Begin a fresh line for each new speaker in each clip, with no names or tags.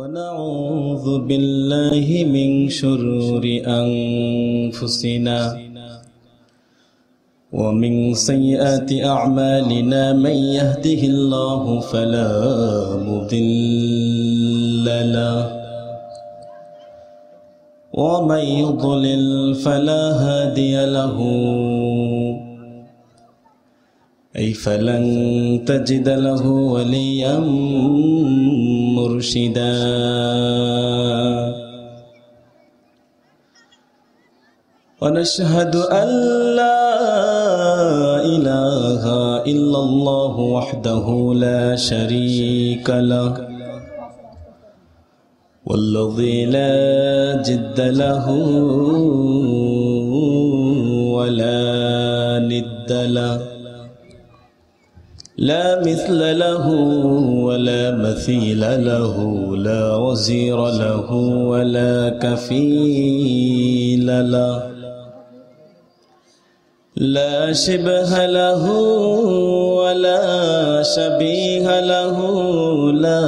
ونعوذ بالله من شرور أنفسنا ومن سيئات أعمالنا من يهده الله فلا مضل له ومن يضلل فلا هادي له أي فلن تجد له وليا مرشدا ونشهد أن لا إله إلا الله وحده لا شريك له والذي لا جد له ولا ند له لا مثل له ولا مثيل له لا وزير له ولا كفيل له لا شبه له ولا شبيه له لا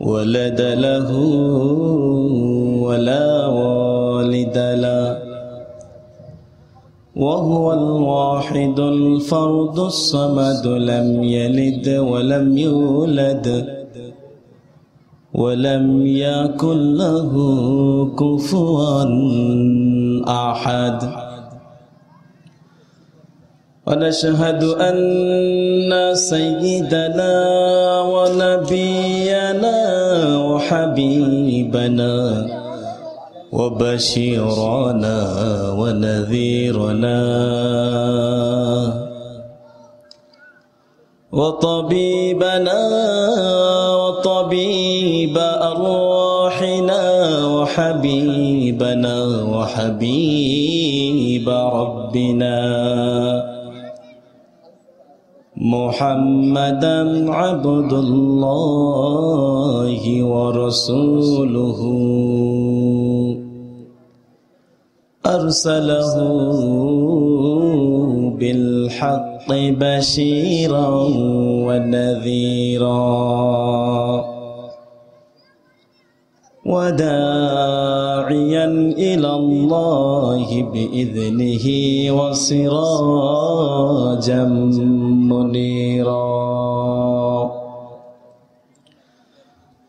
ولد له ولا وهو الواحد الفرد الصمد لم يلد ولم يولد ولم يكن له كفوا أحد ونشهد أن سيدنا ونبينا وحبيبنا وبشيرنا ونذيرنا وطبيبنا وطبيب أرواحنا وحبيبنا وحبيب ربنا محمدا عبد الله ورسوله أرسله بالحق بشيرا ونذيرا وداعيا إلى الله بإذنه وصراجا منيرا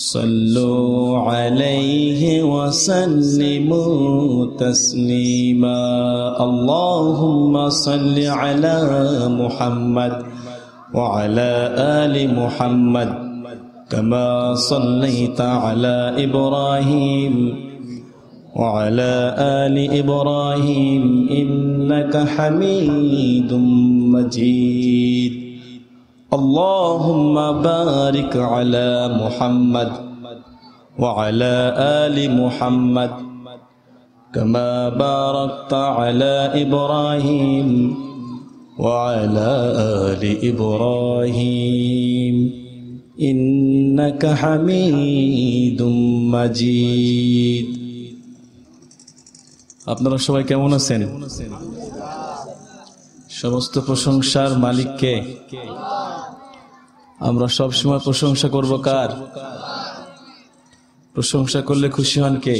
صلوا عليه وسلموا تسليما اللهم صل على محمد وعلى ال محمد كما صليت على ابراهيم وعلى ال ابراهيم انك حميد مجيد اللهم بارك على محمد وعلى آل محمد كما باركت على إبراهيم وعلى آل إبراهيم إنك حميد مجيد আপনারা সবাই কেমন আছেন সমস্ত প্রশংসার মালিককে আল্লাহ আমরা সব সময় প্রশংসা করব কার প্রশংসা করলে খুশি হন কে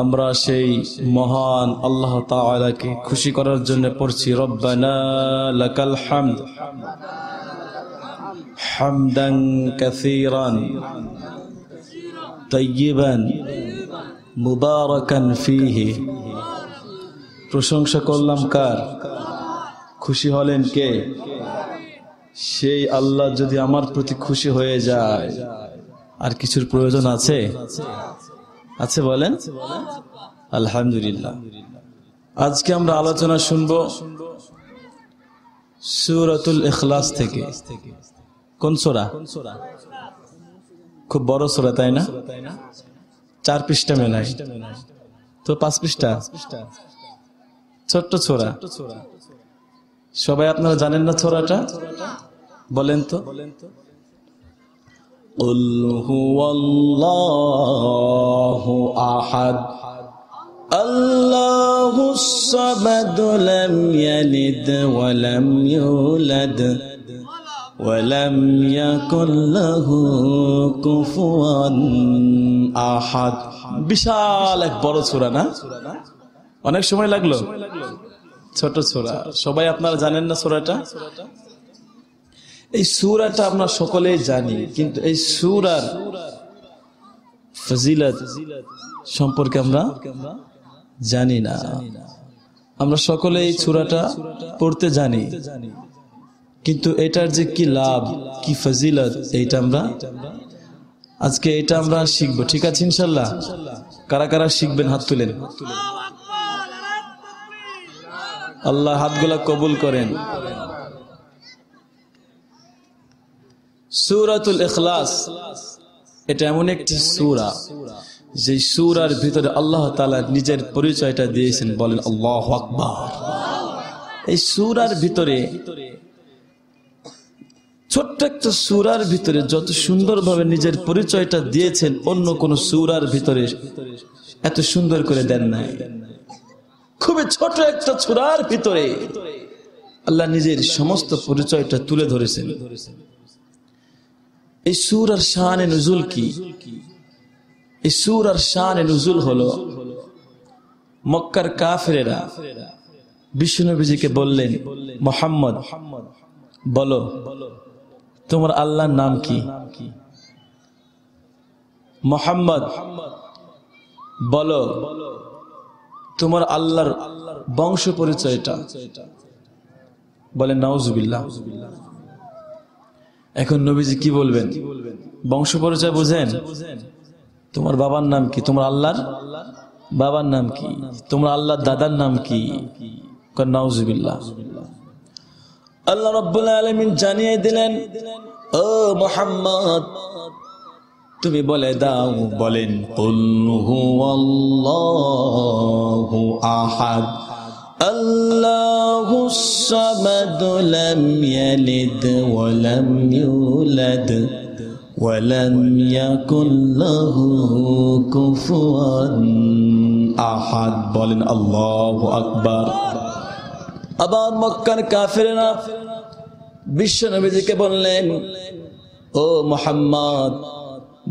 আমরা সেই মহান আল্লাহ তাআলাকে খুশি করার জন্য পড়ছি রব্বানা লাকাল হামদ হামদান কাসীরান তাইয়িবান মুবারাকান ফিহি প্রশংসা করলাম কার খুশি হলেন কে সেই আল্লাহ যদি আমার প্রতি খুশি হয়ে যায় আর কিছুর প্রয়োজন আছে আছে বলেন আলহামদুলিল্লাহ আজকে আমরা আলোচনা শুনব সুরতুল এখলাস থেকে কোন সোরা খুব বড় সোরা তাই না চার পৃষ্ঠা মেলায় তো পাঁচ পৃষ্ঠা ছোট্ট ছোরা সবাই আপনারা জানেন না ছোড়াটা বলেন তো বলেন তো উল হু আহাদ আল্লাহু সাবাদুলাম ইয়ালিদ ওয়ালাম ইউলাদ ওয়ালাম ইয়াকুল লাহু কুফুয়ান আহাদ বিশাল এক বড় সূরা না অনেক সময় লাগলো সময় লাগলো ছোট সুরা সবাই আপনারা জানেন না সুরাটা এই সুরাটা আমরা সকলেই জানি কিন্তু এই সুরার সম্পর্কে আমরা জানি না আমরা সকলে এই সুরাটা পড়তে জানি কিন্তু এটার যে কি লাভ কি ফজিলত এইটা আমরা আজকে এটা আমরা শিখবো ঠিক আছে ইনশাল্লাহ কারা কারা শিখবেন হাত তুলেন আল্লাহ হাতগুলা কবুল করেন সুরাতুল ইখলাস এটা এমন একটি সুরা যে সুরার ভিতরে আল্লাহ তালা নিজের পরিচয়টা দিয়েছেন বলেন আল্লাহ আকবর এই সুরার ভিতরে ছোট্ট একটা সুরার ভিতরে যত সুন্দরভাবে নিজের পরিচয়টা দিয়েছেন অন্য কোন সুরার ভিতরে এত সুন্দর করে দেন নাই খুবই ছোট একটা ছুরার ভিতরে আল্লাহ নিজের সমস্ত পরিচয়টা তুলে ধরেছেন এই সুর আর শাহানে নজুল কি এই সুর আর শাহানে নজুল হলো মক্কার কাফেরা বিষ্ণুবীজিকে বললেন মোহাম্মদ বলো তোমার আল্লাহর নাম কি মোহাম্মদ বলো তোমার আল্লাহর বংশ পরিচয়টা বলে নাউজুবিল্লা এখন নবীজি কি বলবেন বংশ পরিচয় বুঝেন তোমার বাবার নাম কি তোমার আল্লাহর বাবার নাম কি তোমার আল্লাহর দাদার নাম কি নাউজুবিল্লা আল্লাহ রব্বুল আলমিন জানিয়ে দিলেন ও মোহাম্মদ তুমি বলে দাও বলেন কুল্লু আল্লাহু আহাদ আল্লাহু সামাদ লাম ইয়ালিদ ওয়া লাম ইউলাদ ওয়া লাম ইয়াকুল লাহু কুফুয়ান আহাদ বলেন আল্লাহু আকবার আবার মক্কার কাফিরেরা বিশ্ব নবীজিকে বললেন ও মোহাম্মদ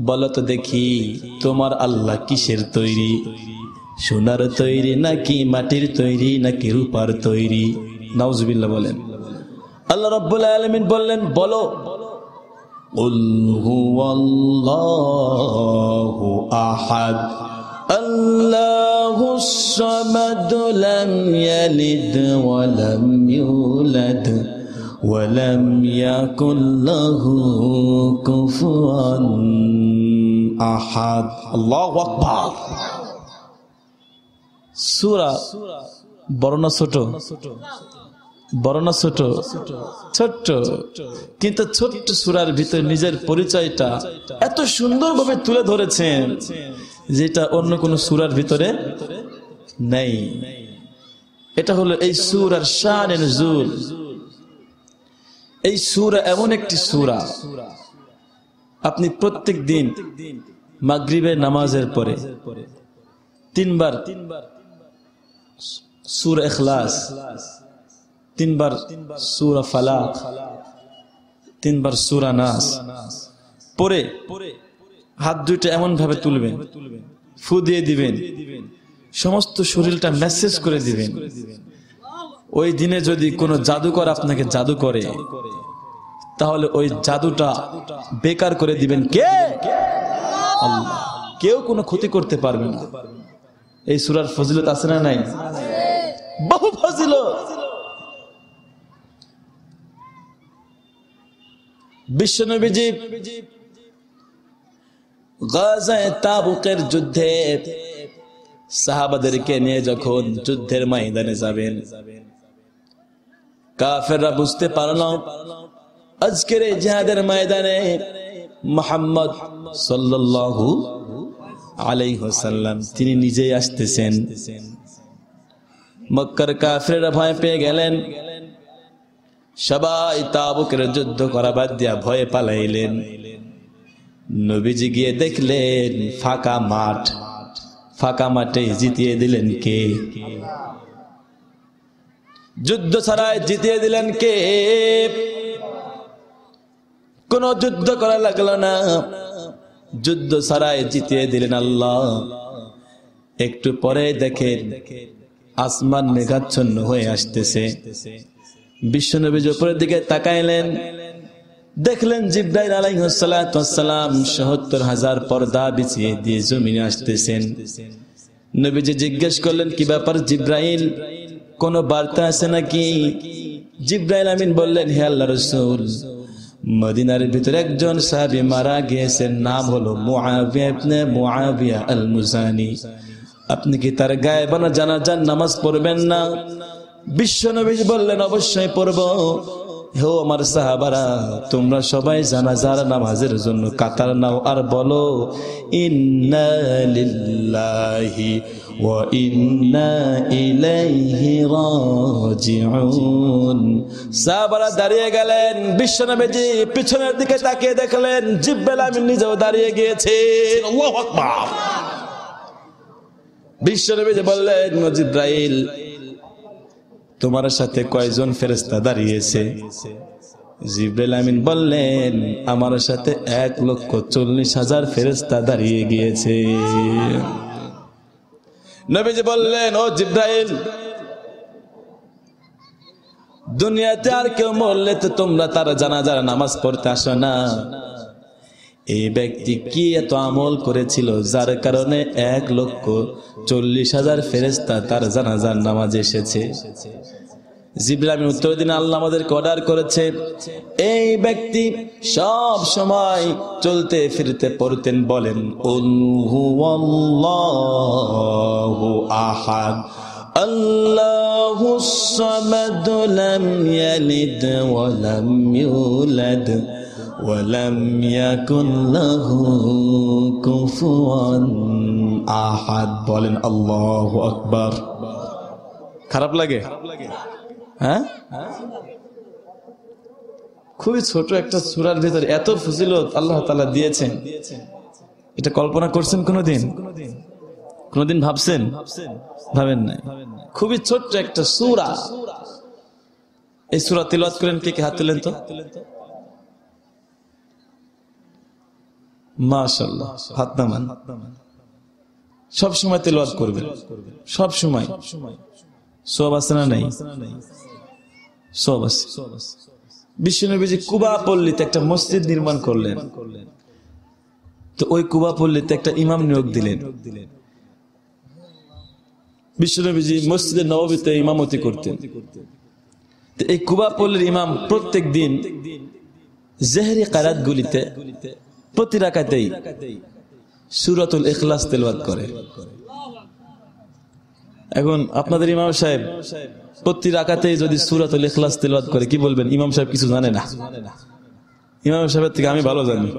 বলো তো দেখি তোমার আল্লাহ কিসের তৈরি সোনার তৈরি নাকি মাটির তৈরি নাকি রূপার তৈরি নাউজবিল্লা বলেন আল্লাহ রব্বুল আলমিন বললেন বলো আহাদ আল্লাহু ولم يكن له كفوا الله ছোট ছোট ছোট্ট কিন্তু ছোট্ট সুরার ভিতরে নিজের পরিচয়টা এত সুন্দরভাবে তুলে ধরেছেন যেটা অন্য কোন সুরার ভিতরে নেই এটা হলো এই সুরার শান জুল এই সুরা এমন একটি সুরা আপনি প্রত্যেক দিন মাগরিবের নামাজের পরে তিনবার সুর এখলাস তিনবার সুরা ফালা তিনবার সুরা নাস পরে হাত দুইটা এমন ভাবে তুলবেন ফু দিয়ে দিবেন সমস্ত শরীরটা মেসেজ করে দিবেন ওই দিনে যদি কোনো জাদুকর আপনাকে জাদু করে তাহলে ওই জাদুটা বেকার করে দিবেন কে কেউ কোনো ক্ষতি করতে পারবে না এই সুরার ফজিলত আছে না নাই বহু ফজিলত বিশ্বনবীজি তাবুকের যুদ্ধে সাহাবাদেরকে নিয়ে যখন যুদ্ধের ময়দানে যাবেন কাফেররা বুঝতে পারলাম আজকের এই জেহাদের ময়দানে মোহাম্মদ সাল্লু আলাই হোসাল্লাম তিনি নিজেই আসতেছেন মক্কর কাফেরা ভয় পেয়ে গেলেন সবাই তাবুকের যুদ্ধ করা বাদ দিয়া ভয়ে পালাইলেন নবীজি গিয়ে দেখলেন ফাঁকা মাঠ ফাঁকা মাঠে জিতিয়ে দিলেন কে যুদ্ধ ছাড়াই জিতিয়ে দিলেন কে কোন যুদ্ধ করা লাগলো না যুদ্ধ ছাড়াই জিতিয়ে দিলেন আল্লাহ একটু পরে দেখেন আসমান মেঘাচ্ছন্ন হয়ে আসতেছে বিশ্বনবীজ উপরের দিকে তাকাইলেন দেখলেন জিব্রাইল আলাইসালাম সত্তর হাজার পর্দা বিছিয়ে দিয়ে জমিনে আসতেছেন নবীজি জিজ্ঞেস করলেন কি ব্যাপার জিব্রাইল কোনো বার্তা আছে নাকি জিব্রাইল আমিন বললেন হে আল্লাহ রসুল মদিনার ভিতরে একজন সাহাবি মারা গিয়েছেন নাম হলো আল আপনি কি তার গায়ে বানা যান নামাজ পড়বেন না বিশ্বনবী বললেন অবশ্যই পড়ব হেও আমার সাহাবারা তোমরা সবাই জানা জানাজার নামাজের জন্য কাতার নাও আর বলো ইন্নালিল্লাহি ওয়া ইন্না ইলাইহি রাজিউন সাহাবারা দাঁড়িয়ে গেলেন বিশ্বনবীজি পিছনের দিকে তাকিয়ে দেখলেন জিব্বেল আমি নিজেও দাঁড়িয়ে গিয়েছে আল্লাহু আকবার বিশ্বনবীজি বললেন জিব্রাইল তোমার সাথে কয়জন ফেরেস্তা দাঁড়িয়েছে জিব্রাইল আমিন বললেন আমার সাথে এক লক্ষ চল্লিশ হাজার ফেরেস্তা দাঁড়িয়ে গিয়েছে নবীজি বললেন ও জিব্রাইল দুনিয়াতে আর কেউ মরলে তো তোমরা তারা জানাজার নামাজ পড়তে আসো না এই ব্যক্তি কি এত আমল করেছিল যার কারণে এক লক্ষ চল্লিশ হাজার ফেরেস্তা তার জানাজার নামাজ এসেছে জিব্রাহিম উত্তর দিন আল্লাহ আমাদেরকে অর্ডার করেছে এই ব্যক্তি সব সময় চলতে ফিরতে পড়তেন বলেন আহাদ আল্লাহ সামাদ লাম ইয়ালিদ ولم يكن له كفوا احد বলেন আল্লাহু আকবার খারাপ লাগে হ্যাঁ? হ্যাঁ খুবই ছোট একটা সুরার ভিতর এত ফজিলত আল্লাহ তাআলা দিয়েছেন এটা কল্পনা করছেন কোনোদিন কোনোদিন ভাবছেন ভাবেন নাই খুবই ছোট্ট একটা সূরা এই সুরা তিলওয়াত করেন কে কে হাত তুলেন তো সব সময় তেল করবে সব সময় সব আছে না নাই সব আছে বিশ্বনবীজি কুবা পল্লীতে একটা মসজিদ নির্মাণ করলেন তো ওই কুবা পল্লীতে একটা ইমাম নিয়োগ দিলেন বিশ্বনবীজি মসজিদে নবীতে ইমামতি করতেন এই কুবা পল্লীর ইমাম প্রত্যেক দিন জেহরি কারাত গুলিতে প্রতি রাখাতেই সুরাতুল এখলাস তেলবাদ করে এখন আপনাদের ইমাম সাহেব প্রতি রাখাতেই যদি সুরাতুল এখলাস তেলবাদ করে কি বলবেন ইমাম সাহেব কিছু জানে না ইমাম সাহেবের থেকে আমি ভালো জানি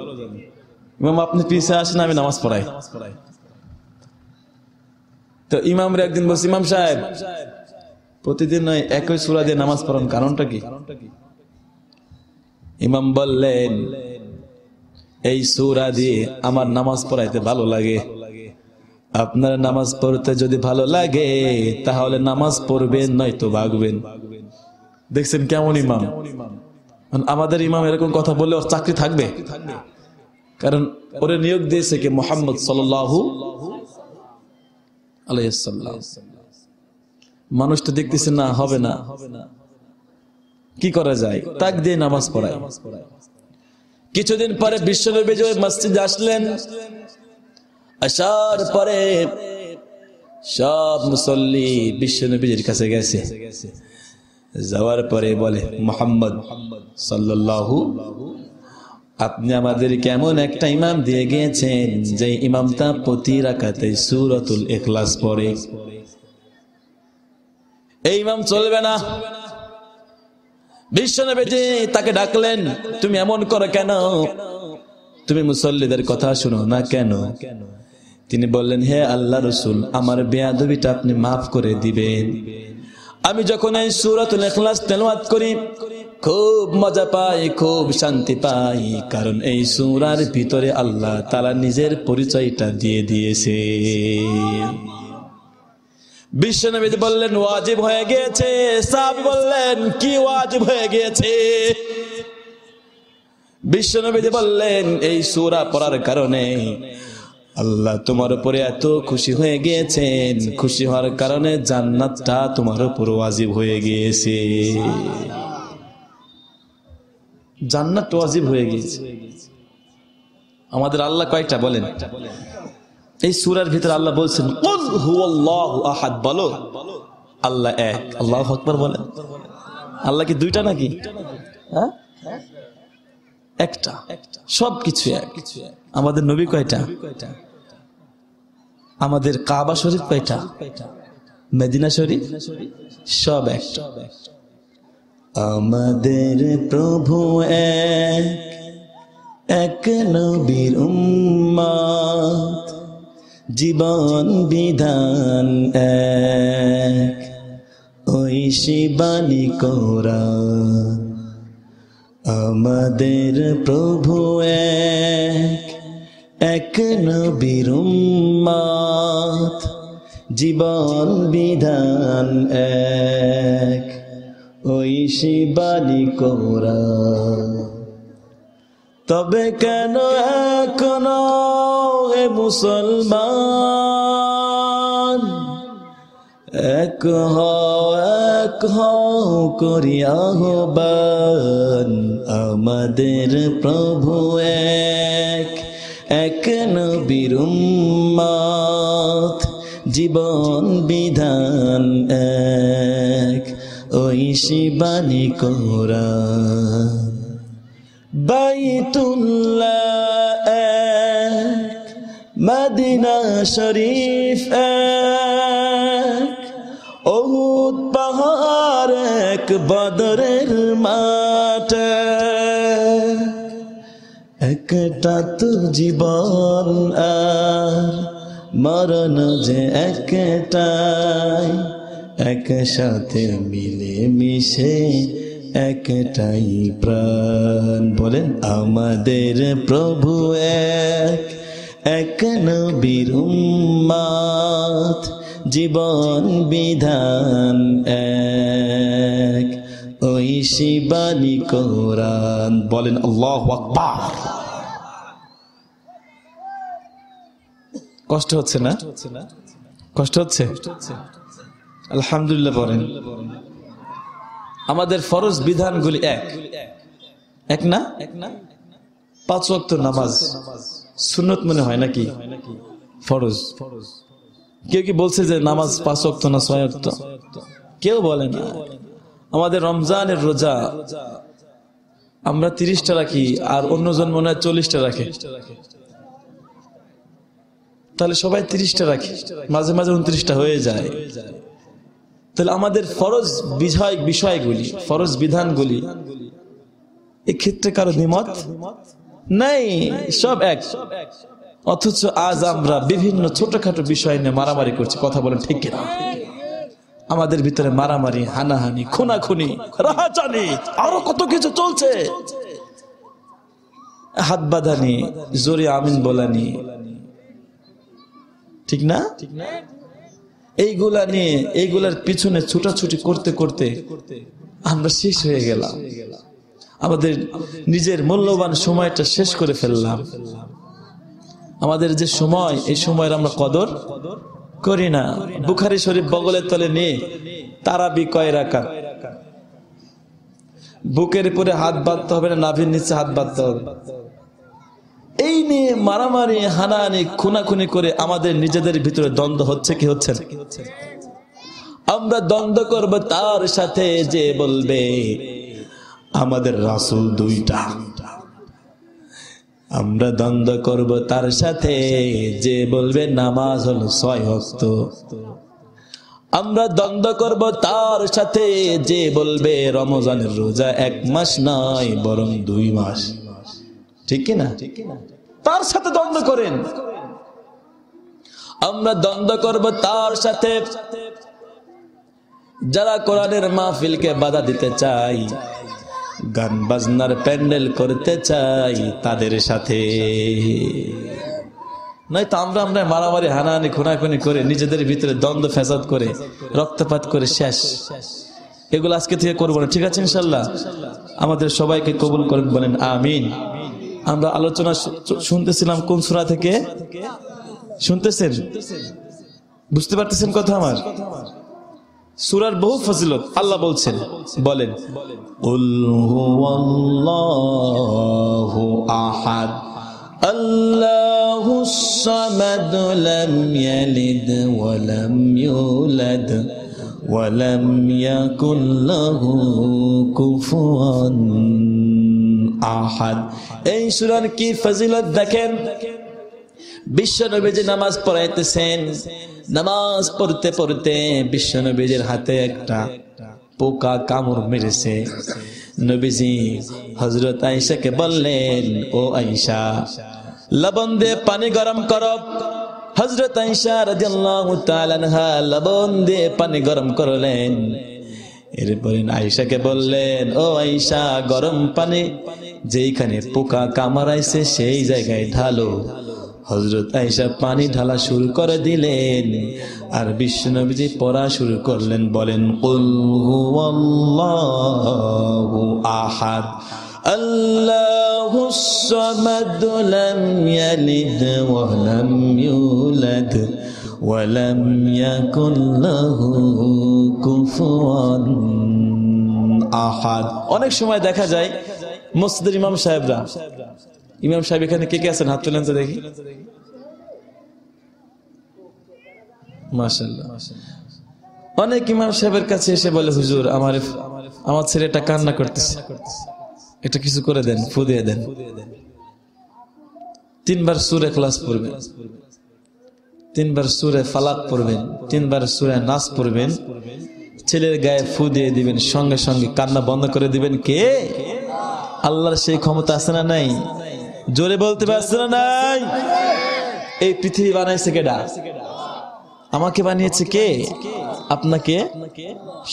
ইমাম আপনি পিছিয়ে আসেন আমি নামাজ পড়াই তো ইমাম রে একদিন বলছি ইমাম সাহেব প্রতিদিন নয় একই সুরা দিয়ে নামাজ পড়ান কারণটা কি ইমাম বললেন এই সুরা দিয়ে আমার নামাজ পড়াইতে ভালো লাগে আপনার নামাজ পড়তে যদি ভালো লাগে তাহলে নামাজ পড়বেন নয়তো ভাগবেন দেখছেন কেমন ইমাম আমাদের ইমাম এরকম কথা বললে ওর চাকরি থাকবে কারণ ওরে নিয়োগ দিয়েছে কি মোহাম্মদ সাল্লাহু আলাইসাল্লাম মানুষ তো দেখতেছে না হবে না কি করা যায় তাক দিয়ে নামাজ পড়ায় কিছুদিন পরে বিশ্বনবী যে মসজিদে আসলেন আসার পরে সব মুসল্লি বিশ্বনবীর কাছে গেছে যাওয়ার পরে বলে মোহাম্মদ সাল্লাহ আপনি আমাদের কেমন একটা ইমাম দিয়ে গিয়েছেন যে ইমামটা প্রতি রাখাতে সুরতুল এখলাস পরে এই ইমাম চলবে না বিশ্বনবীজি তাকে ডাকলেন তুমি এমন করো কেন তুমি মুসল্লিদের কথা শুনো না কেন তিনি বললেন হে আল্লাহ রসুল আমার বেয়াদবিটা আপনি মাফ করে দিবেন আমি যখন এই সুরাতুল এখলাস তেলওয়াত করি খুব মজা পাই খুব শান্তি পাই কারণ এই সুরার ভিতরে আল্লাহ তারা নিজের পরিচয়টা দিয়ে দিয়েছে বিশ্বনবী বললেন ওয়াজিব হয়ে গিয়েছে সাহাবী বললেন কি ওয়াজিব হয়ে গেছে বিশ্বনবী বললেন এই সূরা পড়ার কারণে আল্লাহ তোমার উপরে এত খুশি হয়ে গিয়েছেন খুশি হওয়ার কারণে জান্নাতটা তোমার উপর ওয়াজিব হয়ে গিয়েছে জান্নাত ওয়াজিব হয়ে গিয়েছে আমাদের আল্লাহ কয়টা বলেন এই সুরার ভিতরে আল্লাহ বলছেন বলো আল্লাহ এক আল্লাহ হকবর বলেন আল্লাহ কি দুইটা নাকি হ্যাঁ? একটা আমাদের নবী কয়টা আমাদের কাবা শরীফ কয়টা মেদিনা শরীফ সব এক আমাদের প্রভু এক এক নবীর উম্মা জীবন বিধান এক ওই শিবানী কৌরা আমাদের প্রভু এক এক জীবন বিধান এক ওই শিবানী কৌরা তবে কেন এখনো রে মুসলমান এক হ এক হ করিয়া হবান আমাদের প্রভু এক এক নবীর উম্মত জীবন বিধান এক ওই শিবানী কোরা বাইতুল্লাহ মদিনা শরীফ এক অহুত পাহাড় এক বদরের মাঠ একটা তো জীবন আর মরণ যে একটাই একসাথে মিলে মিশে একটাই প্রাণ বলেন আমাদের প্রভু এক এক নবীর উম্মাত জীবন বিধান এক ওই শিবানি কোরআন বলেন আল্লাহ আকবার কষ্ট হচ্ছে না কষ্ট হচ্ছে আলহামদুলিল্লাহ বলেন আমাদের ফরজ বিধানগুলি এক এক না এক না পাঁচ নামাজ নামাজ সুনত মনে হয় নাকি ফরজ কেউ কি বলছে যে নামাজ পাঁচ অক্ত না ছয় অক্ত কেউ বলে না আমাদের রমজানের রোজা আমরা তিরিশটা রাখি আর অন্যজন মনে হয় চল্লিশটা রাখে তাহলে সবাই তিরিশটা রাখি মাঝে মাঝে উনত্রিশটা হয়ে যায় তাহলে আমাদের ফরজ বিষয় বিষয়গুলি ফরজ বিধানগুলি এক্ষেত্রে কারো নিমত নাই সব এক অথচ আজ আমরা বিভিন্ন ছোটখাটো বিষয় নিয়ে মারামারি করছি কথা বলেন ঠিক কিনা আমাদের ভিতরে মারামারি হানাহানি খুনাখুনি রাহাচানি আরো কত কিছু চলছে হাত বাঁধানি জোরে আমিন বলানি ঠিক না এইগুলা নিয়ে এইগুলার পিছনে ছুটাছুটি করতে করতে আমরা শেষ হয়ে গেলাম আমাদের নিজের মূল্যবান সময়টা শেষ করে ফেললাম আমাদের যে সময় এই সময়ের আমরা কদর করি না বুখারি শরীফ বগলের তলে নিয়ে তারাবি কয় রাখা বুকের উপরে হাত বাঁধতে হবে না নাভির নিচে হাত বাঁধতে হবে এই নিয়ে মারামারি হানাহানি খুনাখুনি করে আমাদের নিজেদের ভিতরে দ্বন্দ্ব হচ্ছে কি হচ্ছে আমরা দ্বন্দ্ব করব তার সাথে যে বলবে আমাদের রাসুল দুইটা আমরা দ্বন্দ্ব করব তার সাথে যে বলবে নামাজ হল ছয় হস্ত আমরা দ্বন্দ্ব করব তার সাথে যে বলবে রমজানের রোজা এক মাস নয় বরং দুই মাস ঠিক কিনা তার সাথে দ্বন্দ্ব করেন আমরা দ্বন্দ্ব করব তার সাথে যারা কোরআনের মাহফিলকে বাধা দিতে চাই গান বাজনার প্যান্ডেল করতে চাই তাদের সাথে তো আমরা আমরা মারামারি হানাহানি খুনাখুনি করে নিজেদের ভিতরে দ্বন্দ্ব ফ্যাসাদ করে রক্তপাত করে শেষ এগুলো আজকে থেকে করবো না ঠিক আছে ইনশাল্লাহ আমাদের সবাইকে কবুল করেন বলেন আমিন আমরা আলোচনা শুনতেছিলাম কোন সুরা থেকে শুনতেছেন বুঝতে পারতেছেন কথা আমার সুরার বহু ফজিলত আল্লাহ বলছেন বলেন আহাদ আল্লাহু সামাদ লাম ইয়ালিদ ওয়া লাম ইউলাদ ওয়া লাম ইয়াকুল লাহু কুফুয়ান আহাদ এই সূরার কি ফজিলত দেখেন বিশ্বনবীজি নামাজ পড়াইতেছেন নামাজ পড়তে পড়তে বিশ্বনবীজির হাতে একটা পোকা কামড় মেরেছে নবীজি হজরত আইসাকে বললেন ও আইসা লবণ দিয়ে পানি গরম কর হজরত আইসা রাজিয়াল্লাহু লবণ দিয়ে পানি গরম করলেন এরপরে আইসাকে বললেন ও আইসা গরম পানি যেইখানে পোকা কামড়াইছে সেই জায়গায় ঢালো হজরত আইসা পানি ঢালা শুরু করে দিলেন আর বিশ্বনবীজি পড়া শুরু করলেন বলেন আহাদ আল্লাহ আহাদ অনেক সময় দেখা যায় মসজিদের ইমাম সাহেবরা ইমাম সাহেব এখানে কে কে আছেন হাত তুলেন তো দেখি মাসাল্লাহ অনেক ইমাম সাহেবের কাছে এসে বলে হুজুর আমার আমার ছেলে এটা কান্না করতেছে এটা কিছু করে দেন ফুদিয়ে দেন তিনবার সুরে ক্লাস পড়বেন তিনবার সুরে ফালাক পড়বেন তিনবার সুরে নাচ পড়বেন ছেলের গায়ে ফু দিয়ে দিবেন সঙ্গে সঙ্গে কান্না বন্ধ করে দিবেন কে আল্লাহর সেই ক্ষমতা আছে না নাই জোরে বলতে পারছে না নাই এই পৃথিবী বানাইছে কেডা আমাকে বানিয়েছে কে আপনাকে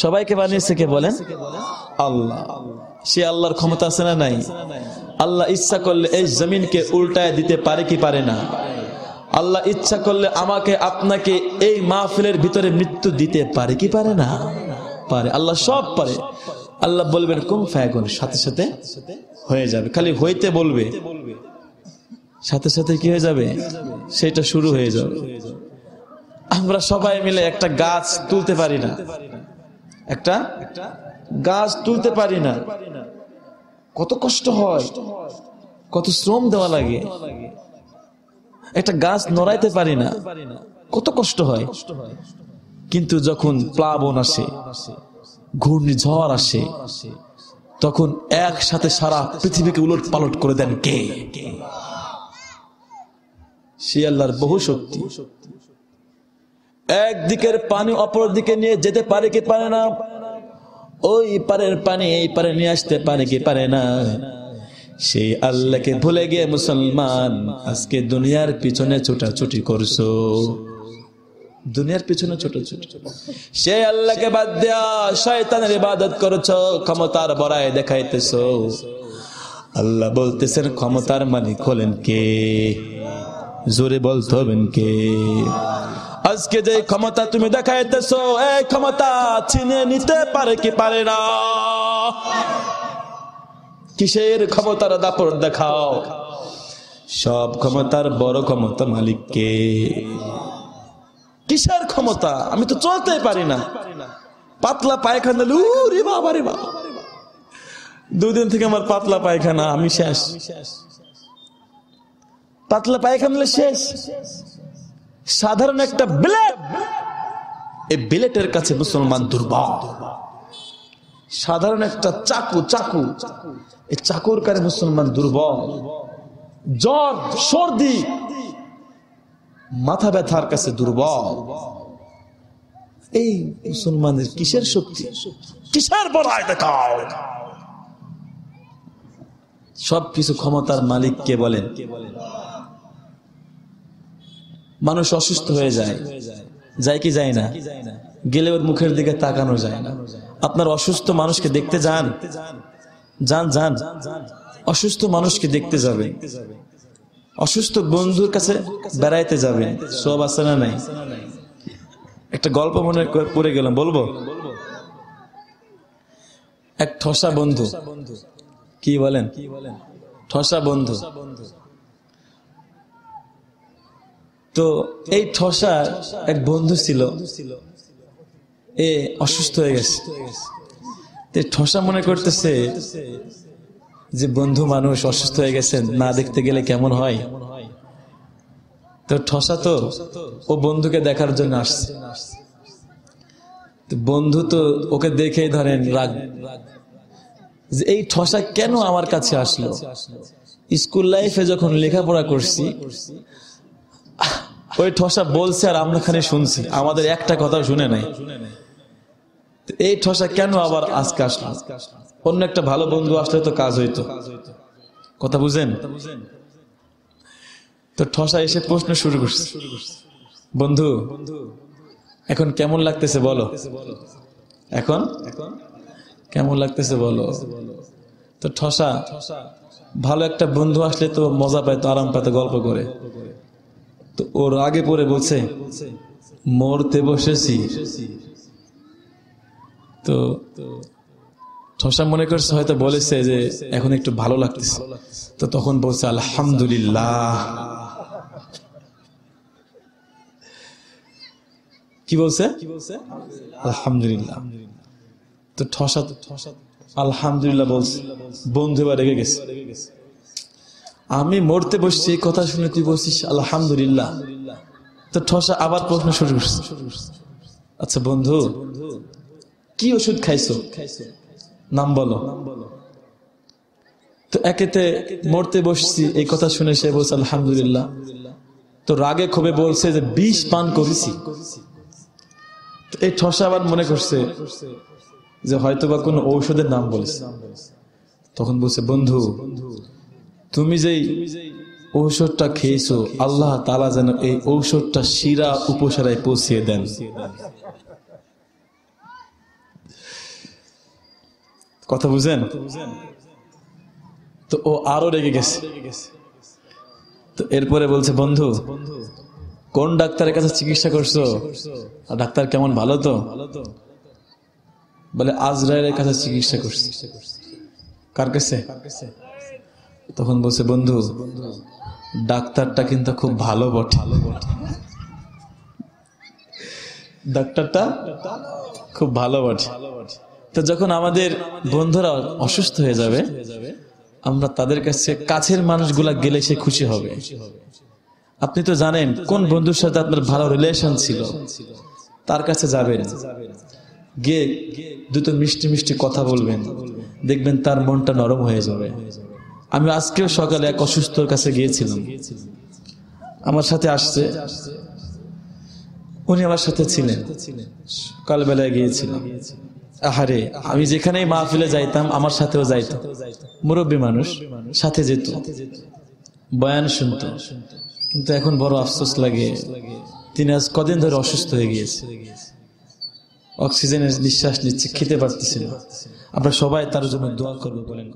সবাইকে বানিয়েছে কে বলেন আল্লাহ সে আল্লাহর ক্ষমতা আছে না নাই আল্লাহ ইচ্ছা করলে এই জমিনকে উল্টায় দিতে পারে কি পারে না আল্লাহ ইচ্ছা করলে আমাকে আপনাকে এই মাহফিলের ভিতরে মৃত্যু দিতে পারে কি পারে না পারে আল্লাহ সব পারে আল্লাহ বলবেন কুম ফায়গুন সাথে সাথে হয়ে যাবে খালি হইতে বলবে সাথে সাথে কি হয়ে যাবে সেটা শুরু হয়ে যাবে আমরা সবাই মিলে একটা গাছ তুলতে পারি না একটা গাছ তুলতে পারি না কত কষ্ট হয় কত শ্রম দেওয়া লাগে একটা গাছ নড়াইতে পারি না কত কষ্ট হয় কিন্তু যখন প্লাবন আসে ঘূর্ণিঝড় আসে তখন একসাথে সারা পৃথিবীকে উলট পালট করে দেন কে সে আল্লাহর বহু শক্তি একদিকের পানি অপর দিকে নিয়ে যেতে পারে কি পারে না ওই পারের পানি এই পারে নিয়ে আসতে পারে কি পারে না সেই আল্লাহকে ভুলে গিয়ে মুসলমান আজকে দুনিয়ার পিছনে ছোটাছুটি করছো দুনিয়ার পিছনে ছোট ছোট সে আল্লাহকে বাদ দেয়া শয়তানের ইবাদত করছ ক্ষমতার বড়ায় দেখাইতেছ আল্লাহ বলতেছেন ক্ষমতার মালিক হলেন কে জোরে বলতে হবেন কে আজকে যে ক্ষমতা তুমি দেখাইতেছ এই ক্ষমতা ছিনে নিতে পারে কি পারে না কিসের ক্ষমতার দাপর দেখাও সব ক্ষমতার বড় ক্ষমতা মালিককে কিসের ক্ষমতা আমি তো চলতে পারি না পাতলা পায়খানা লুরে বাবা রে বাবা দুদিন থেকে আমার পাতলা পায়খানা আমি শেষ পাতলা পায়খানা শেষ সাধারণ একটা ব্লেড এই ব্লেটের কাছে মুসলমান দুর্বল সাধারণ একটা চাকু চাকু এই চাকুর কারে মুসলমান দুর্বল জ্বর সর্দি মাথা ব্যথার কাছে দুর্বল এই মুসলমানের কিসের শক্তি কিসের বলায় দেখাও সব কিছু ক্ষমতার মালিক কে বলেন মানুষ অসুস্থ হয়ে যায় যায় কি যায় না গেলে ওর মুখের দিকে তাকানো যায় না আপনার অসুস্থ মানুষকে দেখতে যান যান যান অসুস্থ মানুষকে দেখতে যাবে অসুস্থ বন্ধুর কাছে বেড়াইতে যাবেন সব আছে না নাই একটা গল্প মনে পড়ে গেলাম বলবো এক ঠসা বন্ধু কি বলেন ঠসা বন্ধু তো এই ঠসার এক বন্ধু ছিল এ অসুস্থ হয়ে গেছে ঠসা মনে করতেছে যে বন্ধু মানুষ অসুস্থ হয়ে গেছেন না দেখতে গেলে কেমন হয় তো ঠসা তো ও বন্ধুকে দেখার জন্য আসছে বন্ধু তো ওকে দেখেই ধরেন রাগ যে এই ঠসা কেন আমার কাছে আসলো স্কুল লাইফে যখন লেখাপড়া করছি ওই ঠসা বলছে আর আমরা খানে শুনছি আমাদের একটা কথা শুনে নাই এই ঠসা কেন আবার আজকে আসলো অন্য একটা ভালো বন্ধু আসলে তো কাজ হইতো কথা বুঝেন তো ঠসা এসে প্রশ্ন শুরু করছে বন্ধু এখন কেমন লাগতেছে বলো এখন কেমন লাগতেছে বলো তো ঠসা ভালো একটা বন্ধু আসলে তো মজা তো আরাম পায় গল্প করে তো ওর আগে পরে বলছে মরতে বসেছি তো ঠসা মনে করছে হয়তো বলেছে যে এখন একটু ভালো লাগতেছে তো তখন বলছে আলহামদুলিল্লাহ কি বলছে আলহামদুলিল্লাহ তো ঠসা ঠসা আলহামদুলিল্লাহ বলছে বন্ধু এবার রেগে গেছে আমি মরতে বসছি এই কথা শুনে তুই বলছিস আলহামদুলিল্লাহ তো ঠসা আবার প্রশ্ন শুরু করছে আচ্ছা বন্ধু কি ওষুধ খাইছো খাইছো নাম বলো তো একেতে মরতে বসছি এই কথা শুনে সে বলছে আলহামদুলিল্লাহ তো রাগে ক্ষোভে বলছে যে বিষ পান করেছি এই ঠসা আবার মনে করছে যে হয়তো বা কোন ঔষধের নাম বলেছে তখন বলছে বন্ধু তুমি যেই ঔষধটা খেয়েছো আল্লাহ তালা যেন এই ঔষধটা শিরা উপসারায় পৌঁছিয়ে দেন কথা বুঝেন তো ও আরো রেগে গেছে তো এরপরে বলছে বন্ধু কোন ডাক্তারের কাছে চিকিৎসা করছো আর ডাক্তার কেমন ভালো তো বলে আজরায়ের কাছে চিকিৎসা করছি কার কাছে তখন বলছে বন্ধু ডাক্তারটা কিন্তু খুব ভালো বটে ডাক্তারটা খুব ভালো বটে তো যখন আমাদের বন্ধুরা অসুস্থ হয়ে যাবে আমরা তাদের কাছে কাছের মানুষগুলা গেলে সে খুশি হবে আপনি তো জানেন কোন বন্ধুর সাথে আপনার ভালো রিলেশন ছিল তার কাছে যাবেন গিয়ে দুটো মিষ্টি মিষ্টি কথা বলবেন দেখবেন তার মনটা নরম হয়ে যাবে আমি আজকেও সকালে এক অসুস্থর কাছে গিয়েছিলাম আমার সাথে আসছে উনি আমার সাথে ছিলেন সকালবেলায় গিয়েছিলাম আহারে আমি যেখানে মাহফিলে যাইতাম আমার সাথেও যাইত মুরব্বী মানুষ সাথে যেত বয়ান শুনত কিন্তু এখন বড় আফসোস লাগে তিনি আজ কদিন ধরে অসুস্থ হয়ে গিয়েছে অক্সিজেনের নিঃশ্বাস নিচ্ছে খেতে পারতেছে আমরা সবাই তার জন্য দোয়া করবো বলেন